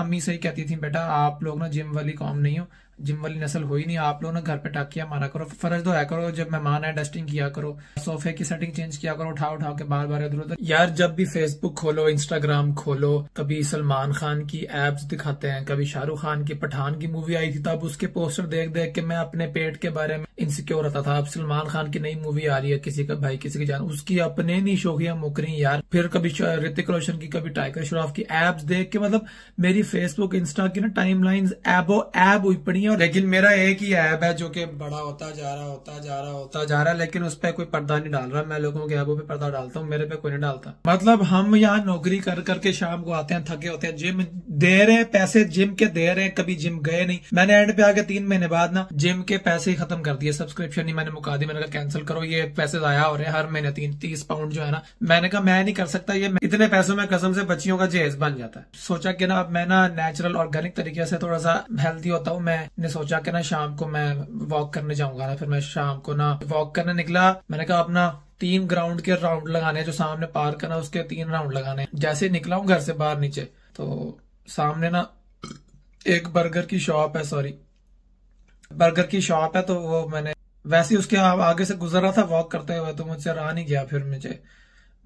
अम्मी से ही कहती थी बेटा आप लोग ना जिम वाली कॉम नहीं हो जिम वाली नस्ल हुई नहीं आप लोग ना घर पे टाकिया मारा करो फर्ज तो है करो जब मेहमान है डस्टिंग किया करो सोफे की सेटिंग चेंज किया करो उठा उठा के बार बार इधर उधर यार जब भी फेसबुक खोलो इंस्टाग्राम खोलो कभी सलमान खान की एप्स दिखाते हैं कभी शाहरुख खान की पठान की मूवी आई थी तब उसके पोस्टर देख देख के मैं अपने पेट के बारे में इनसिक्योर रहता था अब सलमान खान की नई मूवी आ रही है किसी का भाई किसी की जान उसकी अपने नहीं शोकिया मुकरी यार फिर कभी ऋतिक रोशन की कभी टाइगर श्रॉफ की एप्स देख के मतलब मेरी फेसबुक इंस्टा की ना टाइम लाइन एबो एब हुई पड़ी हूँ लेकिन मेरा एक ही ऐप है जो कि बड़ा होता जा रहा होता जा रहा होता जा रहा है लेकिन उस पर कोई पर्दा नहीं डाल रहा मैं लोगों के ऐपों पे पर्दा डालता हूँ मेरे पे कोई नहीं डालता मतलब हम यहाँ नौकरी कर करके शाम को आते हैं थके होते हैं जिम दे रहे हैं पैसे जिम के दे रहे हैं कभी जिम गए नहीं मैंने एंड पे आके तीन महीने बाद ना जिम के पैसे ही खत्म कर दिए सब्सक्रिप्शन ही मैंने मुका दी मैंने कहा कैंसिल करो ये पैसे जाया हो रहे हैं हर महीने तीन तीस पाउंड जो है ना मैंने कहा मैं नहीं कर सकता ये इतने पैसों में कसम से बच्चियों का जहेज बन जाता है सोचा कि ना अब मैं ना नेचुरल ऑर्गेनिक तरीके से थोड़ा सा हेल्थी होता हूँ मैंने सोचा कि ना शाम को मैं वॉक करने जाऊंगा ना फिर मैं शाम को ना वॉक करने निकला मैंने कहा अपना तीन ग्राउंड के राउंड लगाने जो सामने पार्क है ना उसके तीन राउंड लगाने जैसे निकला हूँ घर से बाहर नीचे तो सामने ना एक बर्गर की शॉप है सॉरी बर्गर की शॉप है तो वो मैंने वैसे उसके आगे से गुजर रहा था वॉक करते हुए तो मुझसे रहा नहीं गया फिर मुझे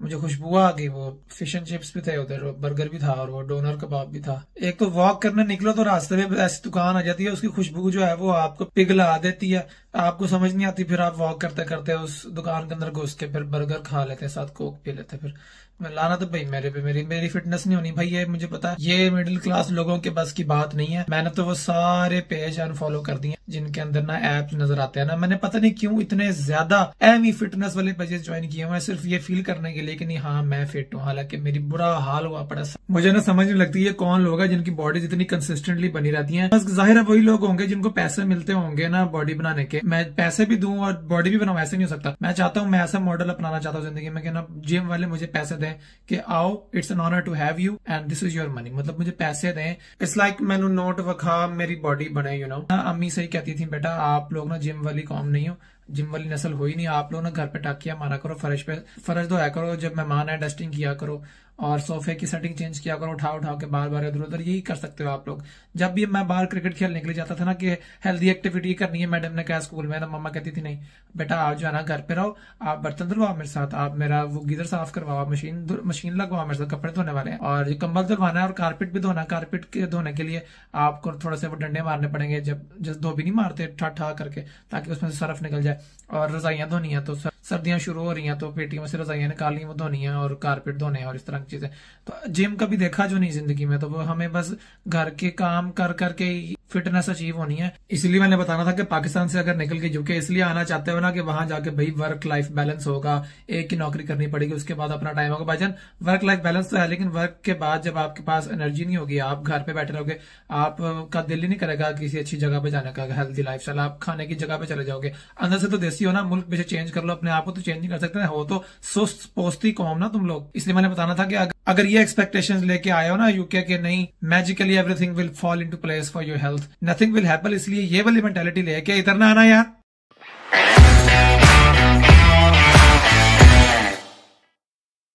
मुझे खुशबू आ गई वो फिश एंड चिप्स भी थे उधर बर्गर भी था और वो डोनर कबाब भी था एक तो वॉक करने निकलो तो रास्ते में ऐसी दुकान आ जाती है उसकी खुशबू जो है वो आपको पिघला देती है आपको समझ नहीं आती फिर आप वॉक करते करते उस दुकान के अंदर घुस के फिर बर्गर खा लेते साथ कोक पी लेते फिर मैं लाना तो भाई मेरे पे मेरी मेरी फिटनेस नहीं होनी भाई ये मुझे पता है ये मिडिल क्लास लोगों के बस की बात नहीं है मैंने तो वो सारे पेज अनफॉलो कर दिए जिनके अंदर ना ऐप नजर आते हैं ना मैंने पता नहीं क्यों इतने ज्यादा एम ही फिटनेस वाले पेजेस ज्वाइन किए हुए सिर्फ ये फील करने के लिए कि नहीं हाँ मैं फिट हूँ हालांकि मेरी बुरा हाल हुआ पड़ा मुझे ना समझ नहीं लगती ये कौन लोग है जिनकी बॉडी इतनी कंसिस्टेंटली बनी रहती है जाहिर है वही लोग होंगे जिनको पैसे मिलते होंगे ना बॉडी बनाने के मैं पैसे भी दू और बॉडी भी बनाऊ ऐसे नहीं हो सकता मैं चाहता हूँ मैं ऐसा मॉडल अपनाना चाहता हूँ जिंदगी में कि ना जिम वाले मुझे पैसे दें कि आओ it's an honour to have you and this is your money मतलब मुझे पैसे दें इट्स लाइक मैं नोट वखा मेरी बॉडी बने यू नो अम्मी सही कहती थी बेटा आप लोग ना जिम वाली कॉम नहीं हो जिम वाली नस्ल हो ही नहीं आप लोग ना घर पे टाकिया मारा करो फर्श पे फर्श धोया करो जब मेहमान है डस्टिंग किया करो और सोफे की सेटिंग चेंज किया करो उठा उठा के बार बार इधर उधर यही कर सकते हो आप लोग जब भी मैं बाहर क्रिकेट खेलने के लिए जाता था ना कि हेल्दी एक्टिविटी करनी है मैडम ने कहा स्कूल में तो मम्मा कहती थी नहीं बेटा आप जो है ना घर पे रहो आप बर्तन धुलवाओ मेरे साथ आप मेरा वो गीजर साफ करवाओ मशीन मशीन लगवाओ मेरे साथ कपड़े धोने वाले और कंबल धुलवाना है और कारपेट भी धोना कारपेट के धोने के लिए आपको थोड़े से वो डंडे मारने पड़ेंगे जब जब धोबी नहीं मारते ठा ठा करके ताकि उसमें से सर्फ निकल जाए और रजाइया धोनी है तो सर, सर्दियां शुरू हो रही हैं तो पेटियों से रजाइया निकालनी वो धोनी है और कारपेट धोने हैं और इस तरह की चीजें तो जिम कभी देखा जो नहीं जिंदगी में तो वो हमें बस घर के काम कर करके फिटनेस अचीव होनी है इसलिए मैंने बताना था कि पाकिस्तान से अगर निकल के यूके इसलिए आना चाहते हो ना कि वहां जाके भाई वर्क लाइफ बैलेंस होगा एक ही नौकरी करनी पड़ेगी उसके बाद अपना टाइम होगा भाईजान वर्क लाइफ बैलेंस तो है लेकिन वर्क के बाद जब आपके पास एनर्जी नहीं होगी आप घर पे बैठे रहोगे आपका दिल ही नहीं करेगा किसी अच्छी जगह पे जाने का हेल्थी लाइफ आप खाने की जगह पे चले जाओगे अंदर से तो देसी हो ना मुल्क पीछे चेंज कर लो अपने आपको तो चेंज नहीं कर सकते हो तो सुस्त पोस्ती कौम ना तुम लोग इसलिए मैंने बताना था कि अगर, ये एक्सपेक्टेशंस लेके आए हो ना यूके के नहीं magically everything will fall into place for your health nothing will happen इसलिए ये वाली मेंटेलिटी लेके इधर ना आना यार